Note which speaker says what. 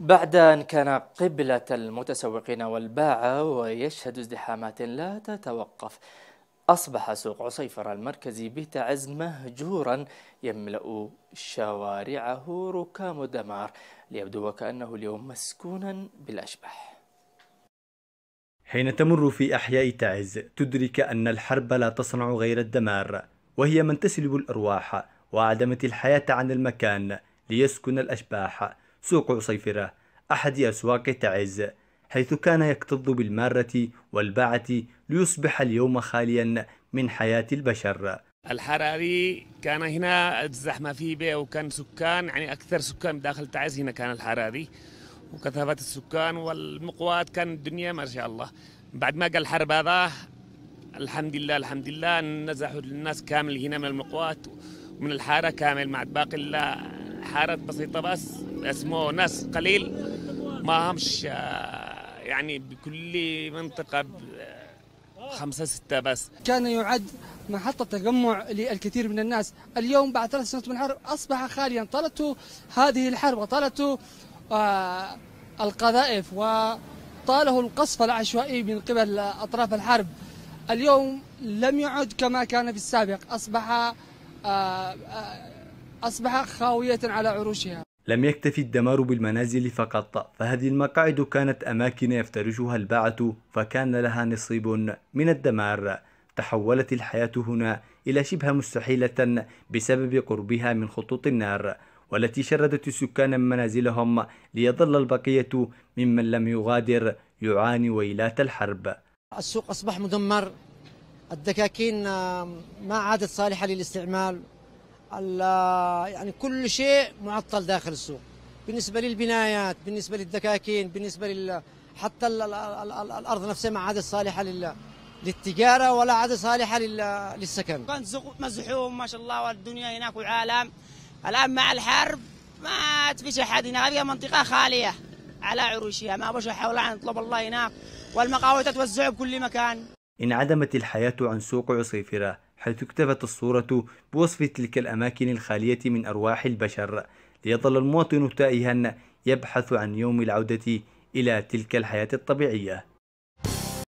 Speaker 1: بعد أن كان قبلة المتسوقين والباعة ويشهد ازدحامات لا تتوقف أصبح سوق عصيفر المركزي بتعز مهجورا يملأ شوارعه ركام الدمار ليبدو وكأنه اليوم مسكونا بالأشباح حين تمر في أحياء تعز تدرك أن الحرب لا تصنع غير الدمار وهي من تسلب الأرواح وعدمت الحياة عن المكان ليسكن الأشباح سوق عصيفرة أحد أسواق تعز حيث كان يكتظ بالمارة والباعة ليصبح اليوم خاليا من حياة البشر
Speaker 2: الحراري كان هنا الزحمة في بيع وكان سكان يعني أكثر سكان داخل تعز هنا كان الحراري وكثافة السكان والمقوات كان الدنيا ما شاء الله بعد ما قال الحرب هذا الحمد لله الحمد لله نزحوا الناس كامل هنا من المقوات ومن الحارة كامل مع باقي حارات بسيطه بس اسمه ناس قليل ما همش آه، يعني بكل منطقه آه، خمسة ستة بس كان يعد محطة تجمع
Speaker 3: للكثير من الناس اليوم بعد ثلاث سنوات من الحرب أصبح خاليا طالت هذه الحرب وطالت آه القذائف وطاله القصف العشوائي من قبل أطراف الحرب اليوم لم يعد كما كان في السابق أصبح آه آه أصبح خاوية على عروشها
Speaker 1: لم يكتفي الدمار بالمنازل فقط فهذه المقاعد كانت أماكن يفترشها الباعة فكان لها نصيب من الدمار تحولت الحياة هنا إلى شبه مستحيلة بسبب قربها من خطوط النار والتي شردت السكان منازلهم ليظل البقية ممن لم يغادر يعاني ويلات الحرب
Speaker 4: السوق أصبح مدمر الدكاكين آه، ما عادت صالحة للاستعمال يعني كل شيء معطل داخل السوق بالنسبه للبنايات بالنسبه للدكاكين بالنسبه لل حتى الارض نفسها ما عادت صالحه لل للتجاره ولا عادت صالحه لل للسكن كان سوق مزحوم ما شاء الله والدنيا هناك والعالم الان مع الحرب ما تفيش احد هناك هذه منطقه خاليه على عروشها ما بش حول ان طلب الله هناك والمقاولات تتوزع بكل مكان
Speaker 1: انعدمت الحياه عن سوق عصيفره حيث اكتفت الصورة بوصف تلك الأماكن الخالية من أرواح البشر ليظل المواطن تائها يبحث عن يوم العودة إلى تلك الحياة الطبيعية